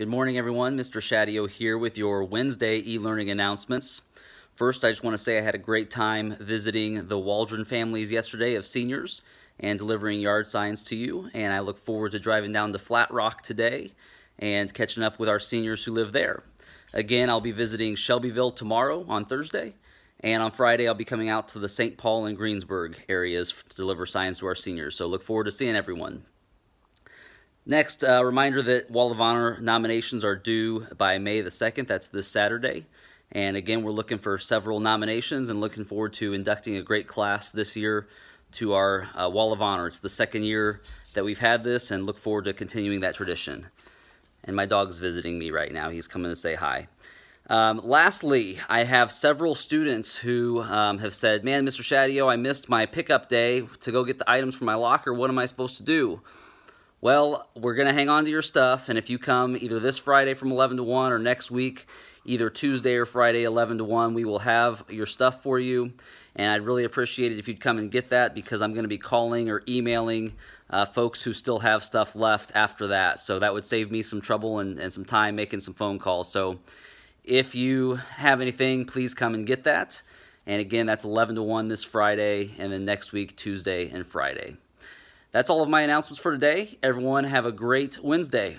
Good morning, everyone. Mr. Shadio here with your Wednesday e-learning announcements. First, I just want to say I had a great time visiting the Waldron families yesterday of seniors and delivering yard signs to you, and I look forward to driving down to Flat Rock today and catching up with our seniors who live there. Again, I'll be visiting Shelbyville tomorrow on Thursday, and on Friday, I'll be coming out to the St. Paul and Greensburg areas to deliver signs to our seniors, so look forward to seeing everyone. Next, a uh, reminder that Wall of Honor nominations are due by May the 2nd. That's this Saturday. And again, we're looking for several nominations and looking forward to inducting a great class this year to our uh, Wall of Honor. It's the second year that we've had this and look forward to continuing that tradition. And my dog's visiting me right now. He's coming to say hi. Um, lastly, I have several students who um, have said, man, Mr. Shadio, I missed my pickup day to go get the items from my locker. What am I supposed to do? Well, we're going to hang on to your stuff. And if you come either this Friday from 11 to 1 or next week, either Tuesday or Friday, 11 to 1, we will have your stuff for you. And I'd really appreciate it if you'd come and get that because I'm going to be calling or emailing uh, folks who still have stuff left after that. So that would save me some trouble and, and some time making some phone calls. So if you have anything, please come and get that. And again, that's 11 to 1 this Friday, and then next week, Tuesday and Friday. That's all of my announcements for today. Everyone, have a great Wednesday.